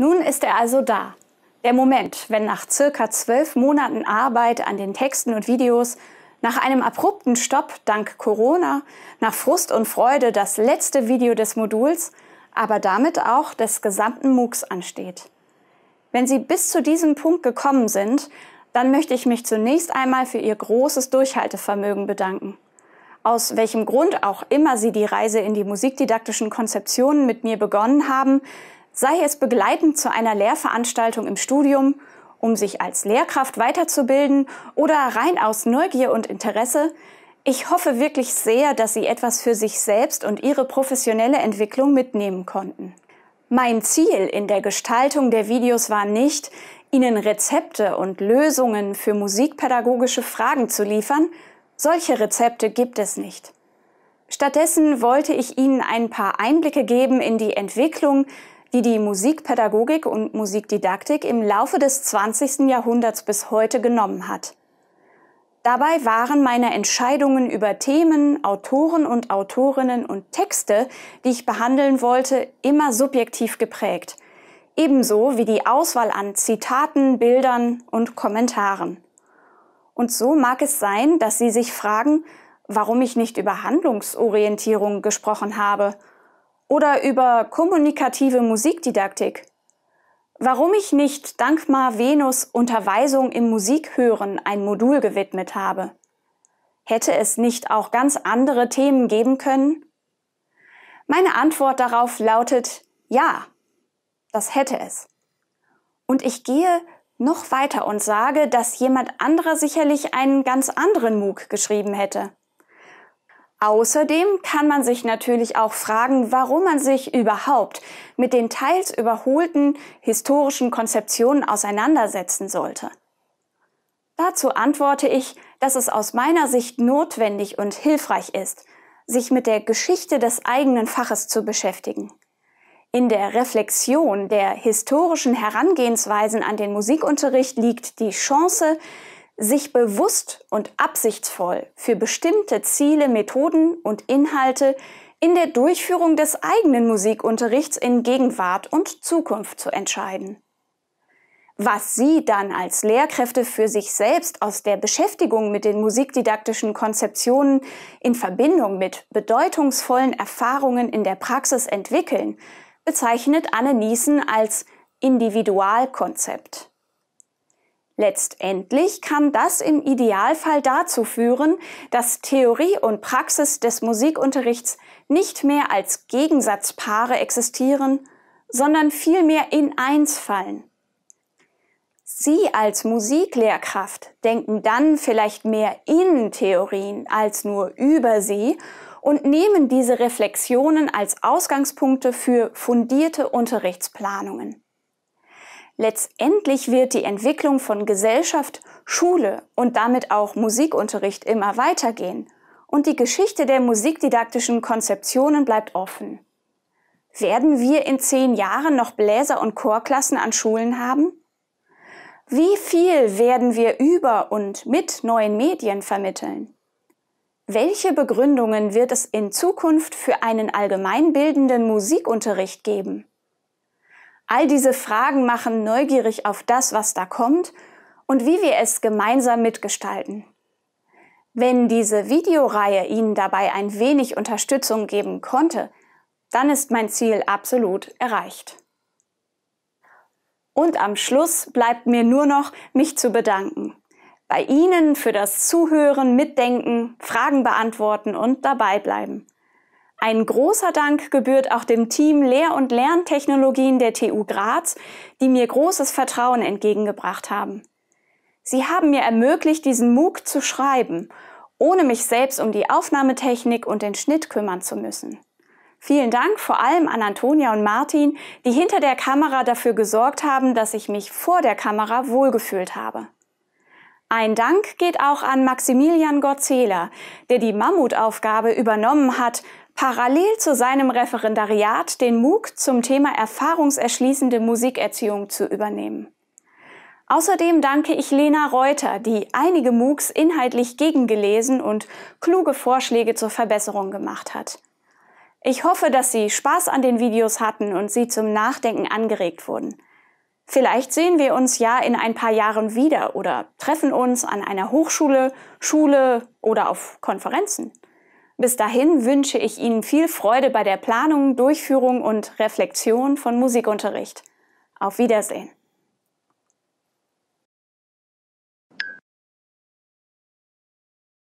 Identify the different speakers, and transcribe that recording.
Speaker 1: Nun ist er also da. Der Moment, wenn nach circa zwölf Monaten Arbeit an den Texten und Videos, nach einem abrupten Stopp dank Corona, nach Frust und Freude das letzte Video des Moduls, aber damit auch des gesamten MOOCs ansteht. Wenn Sie bis zu diesem Punkt gekommen sind, dann möchte ich mich zunächst einmal für Ihr großes Durchhaltevermögen bedanken. Aus welchem Grund auch immer Sie die Reise in die musikdidaktischen Konzeptionen mit mir begonnen haben, sei es begleitend zu einer Lehrveranstaltung im Studium, um sich als Lehrkraft weiterzubilden oder rein aus Neugier und Interesse, ich hoffe wirklich sehr, dass Sie etwas für sich selbst und Ihre professionelle Entwicklung mitnehmen konnten. Mein Ziel in der Gestaltung der Videos war nicht, Ihnen Rezepte und Lösungen für musikpädagogische Fragen zu liefern, solche Rezepte gibt es nicht. Stattdessen wollte ich Ihnen ein paar Einblicke geben in die Entwicklung, die die Musikpädagogik und Musikdidaktik im Laufe des 20. Jahrhunderts bis heute genommen hat. Dabei waren meine Entscheidungen über Themen, Autoren und Autorinnen und Texte, die ich behandeln wollte, immer subjektiv geprägt, ebenso wie die Auswahl an Zitaten, Bildern und Kommentaren. Und so mag es sein, dass Sie sich fragen, warum ich nicht über Handlungsorientierung gesprochen habe oder über kommunikative Musikdidaktik. Warum ich nicht Dankmar Venus Unterweisung im Musikhören ein Modul gewidmet habe. Hätte es nicht auch ganz andere Themen geben können? Meine Antwort darauf lautet ja, das hätte es. Und ich gehe noch weiter und sage, dass jemand anderer sicherlich einen ganz anderen MOOC geschrieben hätte. Außerdem kann man sich natürlich auch fragen, warum man sich überhaupt mit den teils überholten historischen Konzeptionen auseinandersetzen sollte. Dazu antworte ich, dass es aus meiner Sicht notwendig und hilfreich ist, sich mit der Geschichte des eigenen Faches zu beschäftigen. In der Reflexion der historischen Herangehensweisen an den Musikunterricht liegt die Chance, sich bewusst und absichtsvoll für bestimmte Ziele, Methoden und Inhalte in der Durchführung des eigenen Musikunterrichts in Gegenwart und Zukunft zu entscheiden. Was Sie dann als Lehrkräfte für sich selbst aus der Beschäftigung mit den musikdidaktischen Konzeptionen in Verbindung mit bedeutungsvollen Erfahrungen in der Praxis entwickeln, bezeichnet Anne Niesen als Individualkonzept. Letztendlich kann das im Idealfall dazu führen, dass Theorie und Praxis des Musikunterrichts nicht mehr als Gegensatzpaare existieren, sondern vielmehr in eins fallen. Sie als Musiklehrkraft denken dann vielleicht mehr in Theorien als nur über sie und nehmen diese Reflexionen als Ausgangspunkte für fundierte Unterrichtsplanungen. Letztendlich wird die Entwicklung von Gesellschaft, Schule und damit auch Musikunterricht immer weitergehen und die Geschichte der musikdidaktischen Konzeptionen bleibt offen. Werden wir in zehn Jahren noch Bläser- und Chorklassen an Schulen haben? Wie viel werden wir über und mit neuen Medien vermitteln? Welche Begründungen wird es in Zukunft für einen allgemeinbildenden Musikunterricht geben? All diese Fragen machen neugierig auf das, was da kommt und wie wir es gemeinsam mitgestalten. Wenn diese Videoreihe Ihnen dabei ein wenig Unterstützung geben konnte, dann ist mein Ziel absolut erreicht. Und am Schluss bleibt mir nur noch, mich zu bedanken. Bei Ihnen für das Zuhören, Mitdenken, Fragen beantworten und dabei bleiben. Ein großer Dank gebührt auch dem Team Lehr- und Lerntechnologien der TU Graz, die mir großes Vertrauen entgegengebracht haben. Sie haben mir ermöglicht, diesen MOOC zu schreiben, ohne mich selbst um die Aufnahmetechnik und den Schnitt kümmern zu müssen. Vielen Dank vor allem an Antonia und Martin, die hinter der Kamera dafür gesorgt haben, dass ich mich vor der Kamera wohlgefühlt habe. Ein Dank geht auch an Maximilian Gorzela, der die Mammutaufgabe übernommen hat, parallel zu seinem Referendariat den MOOC zum Thema erfahrungserschließende Musikerziehung zu übernehmen. Außerdem danke ich Lena Reuter, die einige MOOCs inhaltlich gegengelesen und kluge Vorschläge zur Verbesserung gemacht hat. Ich hoffe, dass Sie Spaß an den Videos hatten und Sie zum Nachdenken angeregt wurden. Vielleicht sehen wir uns ja in ein paar Jahren wieder oder treffen uns an einer Hochschule, Schule oder auf Konferenzen. Bis dahin wünsche ich Ihnen viel Freude bei der Planung, Durchführung und Reflexion von Musikunterricht. Auf Wiedersehen.